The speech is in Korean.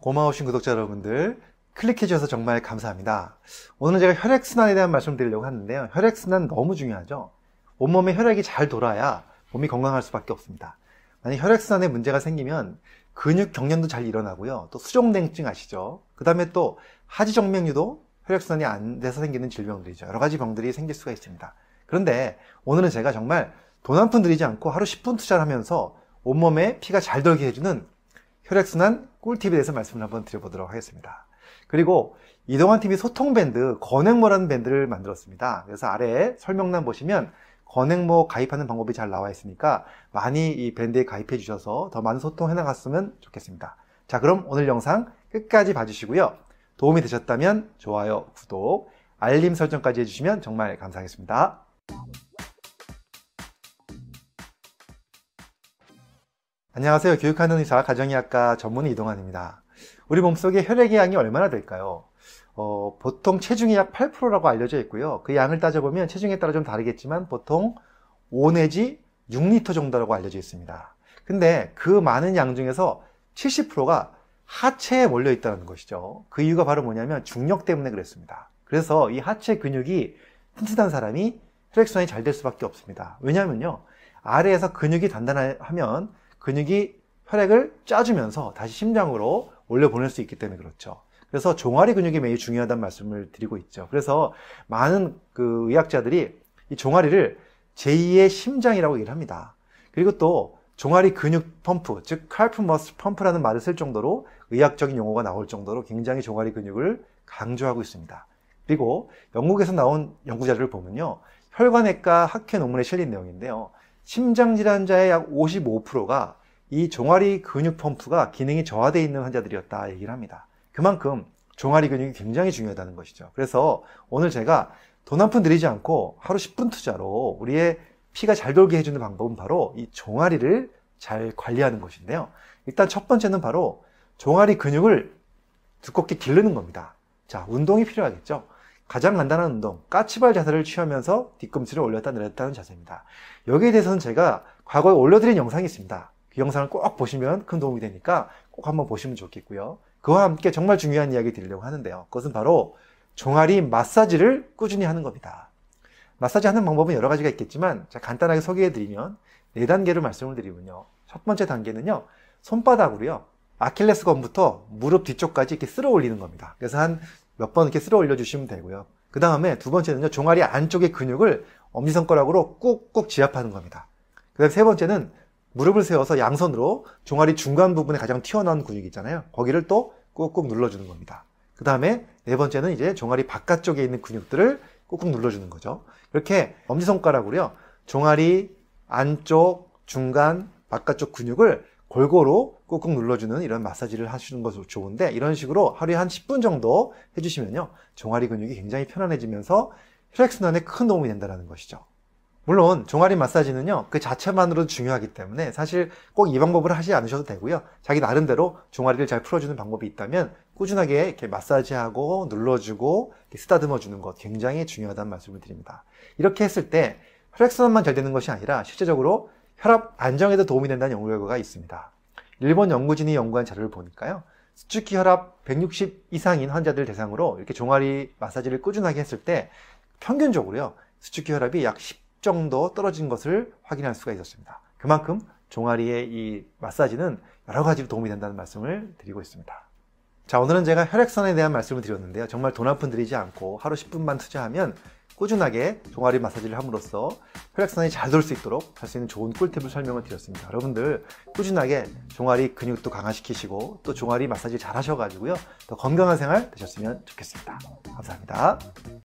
고마우신 구독자 여러분들 클릭해 주셔서 정말 감사합니다. 오늘은 제가 혈액순환에 대한 말씀 드리려고 하는데요. 혈액순환 너무 중요하죠. 온몸에 혈액이 잘 돌아야 몸이 건강할 수밖에 없습니다. 만약 혈액순환에 문제가 생기면 근육 경련도 잘 일어나고요. 또 수족냉증 아시죠? 그 다음에 또 하지정맥류도 혈액순환이 안 돼서 생기는 질병들이죠. 여러 가지 병들이 생길 수가 있습니다. 그런데 오늘은 제가 정말 돈 한 푼 들이지 않고 하루 10분 투자를 하면서 온몸에 피가 잘 돌게 해주는 혈액순환 꿀팁에 대해서 말씀을 한번 드려보도록 하겠습니다. 그리고 이동환 팀이 소통밴드, 건행모라는 밴드를 만들었습니다. 그래서 아래에 설명란 보시면 건행모 가입하는 방법이 잘 나와 있으니까 많이 이 밴드에 가입해 주셔서 더 많은 소통해 나갔으면 좋겠습니다. 자, 그럼 오늘 영상 끝까지 봐주시고요. 도움이 되셨다면 좋아요, 구독, 알림 설정까지 해주시면 정말 감사하겠습니다. 안녕하세요. 교육하는 의사 가정의학과 전문의 이동환입니다. 우리 몸속에 혈액의 양이 얼마나 될까요? 어, 보통 체중이 약 8%라고 알려져 있고요. 그 양을 따져보면 체중에 따라 좀 다르겠지만 보통 5 내지 6리터 정도라고 알려져 있습니다. 근데 그 많은 양 중에서 70%가 하체에 몰려 있다는 것이죠. 그 이유가 바로 뭐냐면 중력 때문에 그랬습니다. 그래서 이 하체 근육이 튼튼한 사람이 혈액순환이 잘 될 수밖에 없습니다. 왜냐면요. 아래에서 근육이 단단하면 근육이 혈액을 짜주면서 다시 심장으로 올려보낼 수 있기 때문에 그렇죠. 그래서 종아리 근육이 매우 중요하다는 말씀을 드리고 있죠. 그래서 많은 그 의학자들이 이 종아리를 제2의 심장이라고 얘기를 합니다. 그리고 또 종아리 근육 펌프, 즉 칼프 머스 펌프라는 말을 쓸 정도로 의학적인 용어가 나올 정도로 굉장히 종아리 근육을 강조하고 있습니다. 그리고 영국에서 나온 연구 자료를 보면요. 혈관외과 학회 논문에 실린 내용인데요. 심장질환자의 약 55%가 이 종아리 근육 펌프가 기능이 저하되어 있는 환자들이었다 얘기를 합니다. 그만큼 종아리 근육이 굉장히 중요하다는 것이죠. 그래서 오늘 제가 돈 한푼 들이지 않고 하루 10분 투자로 우리의 피가 잘 돌게 해주는 방법은 바로 이 종아리를 잘 관리하는 것인데요. 일단 첫 번째는 바로 종아리 근육을 두껍게 기르는 겁니다. 자, 운동이 필요하겠죠. 가장 간단한 운동, 까치발 자세를 취하면서 뒤꿈치를 올렸다 내렸다는 자세입니다. 여기에 대해서는 제가 과거에 올려드린 영상이 있습니다. 그 영상을 꼭 보시면 큰 도움이 되니까 꼭 한번 보시면 좋겠고요. 그와 함께 정말 중요한 이야기 드리려고 하는데요. 그것은 바로 종아리 마사지를 꾸준히 하는 겁니다. 마사지 하는 방법은 여러 가지가 있겠지만 제 간단하게 소개해 드리면 네단계를 말씀을 드리면요. 첫 번째 단계는요. 손바닥으로요. 아킬레스건부터 무릎 뒤쪽까지 이렇게 쓸어 올리는 겁니다. 그래서 한 몇번 이렇게 쓸어 올려주시면 되고요. 그 다음에 두 번째는요. 종아리 안쪽의 근육을 엄지손가락으로 꾹꾹 지압하는 겁니다. 그 다음 세 번째는 무릎을 세워서 양손으로 종아리 중간 부분에 가장 튀어나온 근육 있잖아요. 거기를 또 꾹꾹 눌러주는 겁니다. 그 다음에 네 번째는 이제 종아리 바깥쪽에 있는 근육들을 꾹꾹 눌러주는 거죠. 이렇게 엄지손가락으로요. 종아리 안쪽, 중간, 바깥쪽 근육을 골고루 꾹꾹 눌러주는 이런 마사지를 하시는 것도 좋은데 이런 식으로 하루에 한 10분 정도 해주시면요. 종아리 근육이 굉장히 편안해지면서 혈액순환에 큰 도움이 된다는 것이죠. 물론 종아리 마사지는요 그 자체만으로도 중요하기 때문에 사실 꼭 이 방법을 하지 않으셔도 되고요 자기 나름대로 종아리를 잘 풀어주는 방법이 있다면 꾸준하게 이렇게 마사지하고 눌러주고 쓰다듬어 주는 것 굉장히 중요하다는 말씀을 드립니다 이렇게 했을 때 혈액순환만 잘 되는 것이 아니라 실제적으로 혈압 안정에도 도움이 된다는 연구 결과가 있습니다. 일본 연구진이 연구한 자료를 보니까요. 수축기 혈압 160 이상인 환자들 대상으로 이렇게 종아리 마사지를 꾸준하게 했을 때 평균적으로요. 수축기 혈압이 약 10 정도 떨어진 것을 확인할 수가 있었습니다. 그만큼 종아리의 이 마사지는 여러 가지로 도움이 된다는 말씀을 드리고 있습니다. 자, 오늘은 제가 혈액선에 대한 말씀을 드렸는데요. 정말 돈 한 푼드리지 않고 하루 10분만 투자하면 꾸준하게 종아리 마사지를 함으로써 혈액순환이 잘 돌 수 있도록 할 수 있는 좋은 꿀팁을 설명을 드렸습니다. 여러분들 꾸준하게 종아리 근육도 강화시키시고 또 종아리 마사지 잘 하셔가지고요. 더 건강한 생활 되셨으면 좋겠습니다. 감사합니다.